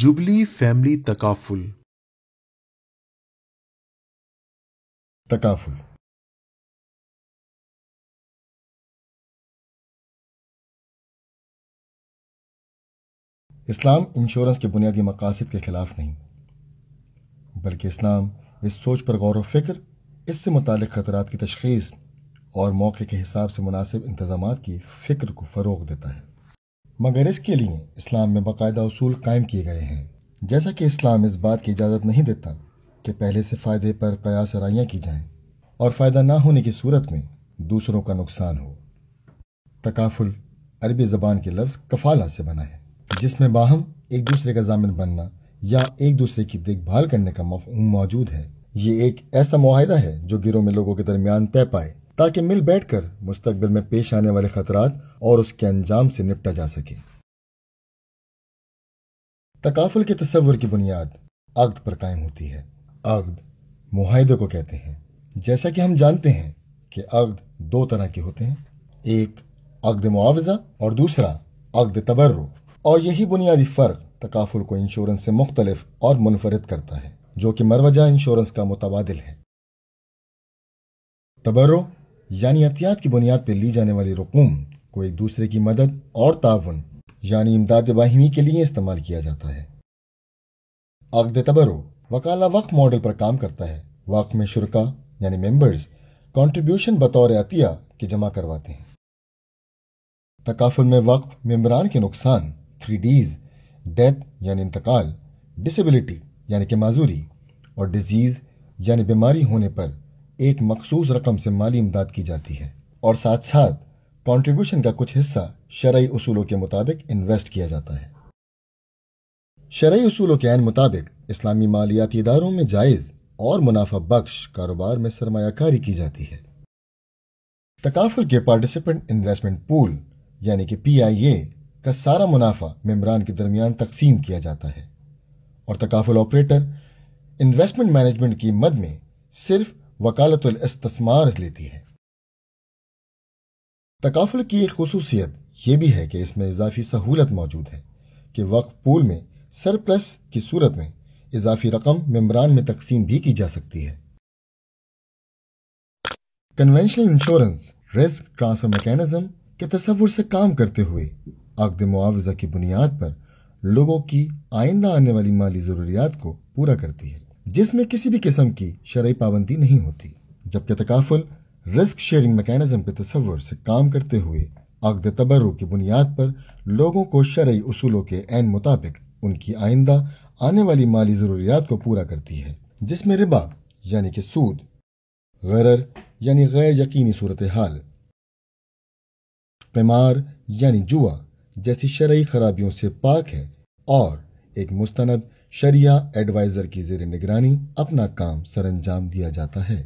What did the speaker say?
jubilee Family तकाफुल तकाफुल इस्लाम इंश्योरेंस के बुनियादी मकासद के खिलाफ नहीं बल्कि इस्लाम इस सोच पर गौर व फिक्र इससे मुतल खतरात की तशखीस और मौके के हिसाब से मुनासिब इंतजाम की फिक्र को फ़रोग देता है मगर इसके लिए इस्लाम में बाकायदा असूल कायम किए गए हैं जैसा कि इस्लाम इस बात की इजाज़त नहीं देता कि पहले से फ़ायदे पर कयास रायाँ की जाएं और फ़ायदा ना होने की सूरत में दूसरों का नुकसान हो तकाफुल अरबी ज़बान के लफ्ज़ कफाला से बना है जिसमें बाहम एक दूसरे का जामिन बनना या एक दूसरे की देखभाल करने का मफहम मौजूद है ये एक ऐसा माहिदा है जो गिरोह में लोगों के दरमियान तय पाए ताकि मिल बैठकर मुस्तबिल में पेश आने वाले खतरात और उसके अंजाम से निपटा जा सके तकाफुल के तस्वर की बुनियाद अगद पर कायम होती है आगद मुहिदे को कहते हैं जैसा कि हम जानते हैं कि अगद दो तरह के होते हैं एक आगद मुआवजा और दूसरा अगद तबर्रो और यही बुनियादी फर्क तकाफुल को इंश्योरेंस से मुख्तलिफ और मुनफरद करता है जो कि मरवजा इंश्योरेंस का मुतबादल है तबर्रो यानी एहतियात की बुनियाद पर ली जाने वाली रकूम को एक दूसरे की मदद और ताउन यानी इमदाद बाहिमी के लिए इस्तेमाल किया जाता है अकद तबरो वकाला वक्त मॉडल पर काम करता है वक्फ में शुरा यानी मेंबर्स कंट्रीब्यूशन बतौर अतिया के जमा करवाते हैं तकाफुल में वक्फ मेम्बरान के नुकसान थ्री डीज डेथ यानी इंतकाल डिसेबिलिटी यानी कि माजूरी और डिजीज यानी बीमारी होने पर एक मखसूस रकम से माली इमदाद की जाती है और साथ साथ कॉन्ट्रीब्यूशन का कुछ हिस्सा शरय उसूलों के मुताबिक इन्वेस्ट किया जाता है शरय उसूलों के आन मुताबिक इस्लामी मालियाती इदारों में जायज और मुनाफा बख्श कारोबार में सरमाकारी की जाती है तकाफुल के पार्टिसिपेंट इन्वेस्टमेंट पूल यानी कि पीआईए का सारा मुनाफा मेम्बरान के दरमियान तकसीम किया जाता है और तकाफुल ऑपरेटर इन्वेस्टमेंट मैनेजमेंट की मद में सिर्फ वकालत इस्तस्मार लेती है तकाफल की एक खसूसियत यह भी है कि इसमें इजाफी सहूलत मौजूद है कि वक्फ पूल में सरप्लस की सूरत में इजाफी रकम मेम्बरान में तकसीम भी की जा सकती है conventional insurance risk transfer mechanism के तस्वुर से काम करते हुए आकद मुआवजा की बुनियाद पर लोगों की आइंदा आने वाली माली जरूरियात को पूरा करती है जिसमें किसी भी किस्म की शराब पाबंदी नहीं होती जबकि तकाफुल रिस्क शेयरिंग मैकेनिज्म के तस्वर से काम करते हुए अकद तबर्रु की बुनियाद पर लोगों को शरय असूलों के एन मुताबिक उनकी आइंदा आने वाली माली जरूरियात को पूरा करती है जिसमें रिबा यानी कि सूद गरर यानी गैर यकीनी सूरत हाल कमार यानी जुआ जैसी शरय खराबियों से पाक है और एक मुस्तंद शरिया एडवाइजर की जेर निगरानी अपना काम सरंजाम दिया जाता है